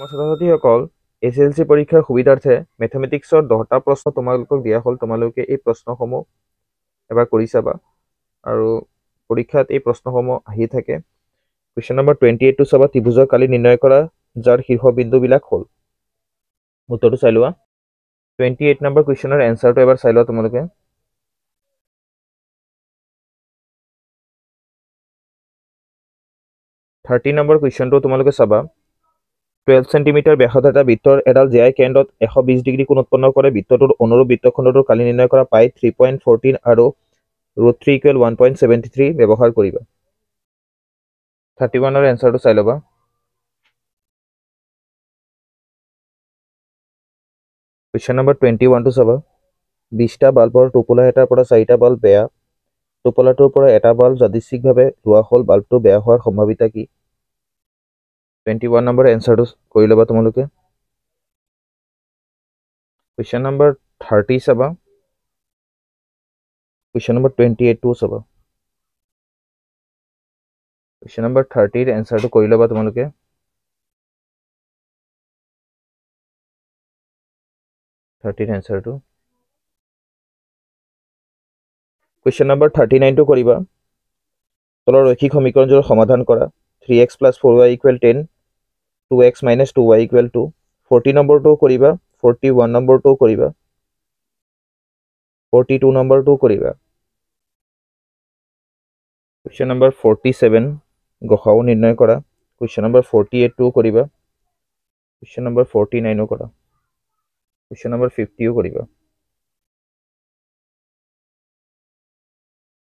ছাত্ৰ ছাত্ৰীসকল S L C পৰীক্ষাৰ সুবিধাৰ্থে মেথমেটিক্সৰ দহটা প্ৰশ্ন তোমালোকক দিয়া হ'ল তোমালোকে এই প্ৰশ্নসমূহ এবাৰ কৰি চাবা আৰু পৰীক্ষাত এই প্ৰশ্নসমূহ আহি থাকে কুৱেশ্যন নম্বৰ টুৱেণ্টি এইটটো চাবা ত্ৰিভুজৰ কালি নিৰ্ণয় কৰা যাৰ শীৰ্ষবিন্দুবিলাক হ'ল উত্তৰটো চাই লোৱা টুৱেণ্টি এইট নম্বৰ কুৱেশ্যনৰ এনচাৰটো এবাৰ চাই লোৱা তোমালোকে থাৰ্টি নম্বৰ কুৱেশ্যনটো তোমালোকে চাবা টুৱেলভ চেণ্টিমিটাৰ ব্যাসত এটা বৃত্তৰ এডাল জিয়াই কেন্দ্ৰত এশ বিছ ডিগ্ৰী কোণ উৎপন্ন কৰে বৃত্তটোৰ অনুৰূপ বৃত্তখণ্ডটোৰ কালি নিৰ্ণয় কৰা পাই থ্ৰী পইণ্ট ফৰ্টিন আৰু root three equal one point seventy three ব্যৱহাৰ কৰিবা থাৰ্টি ওৱানৰ এনচাৰটো চাই ল'বা কুৱেশ্যন নম্বৰ টুৱেণ্টি ওৱানটো চাবা বিছটা বাল্বৰ টোপোলা এটাৰ পৰা চাৰিটা বাল্ব বেয়া টোপোলাটোৰ পৰা এটা বাল্ব যাদৃশিকভাৱে লোৱা হ'ল বাল্বটো বেয়া হোৱাৰ সম্ভাৱিতা কি টুৱেণ্টি ওৱান নম্বৰ এনচাৰটো কৰি ল'বা তোমালোকে কুৱেশ্যন নম্বৰ থাৰ্টি চাবা কুৱেশ্যন নম্বৰ টুৱেণ্টি এইটটোও চাবা কুৱেশ্যন নম্বৰ থাৰ্টিৰ এনচাৰটো কৰি ল'বা তোমালোকে থাৰ্টিৰ এনচাৰটো কুৱেশ্যন নম্বৰ থাৰ্টি নাইনটো কৰিবা তলৰ ৰৈষিক সমীকৰণযোৰ সমাধান কৰা three x plus four y equal ten two x minus two y equal two forty নম্বৰটোও কৰিবা ফৰ্টি ওৱান নম্বৰটোও কৰিবা ফৰ্টি টু নম্বৰটোও কৰিবা কুৱেশ্যন নম্বৰ ফৰ্টি ছেভেন গ সাও নিৰ্ণয় কৰা কুৱেশ্যন নম্বৰ ফৰ্টি এইটটোও কৰিবা কুৱেশ্যন নম্বৰ ফৰ্টি নাইনো কৰা কুৱেশ্যন নম্বৰ ফিফটিও কৰিবা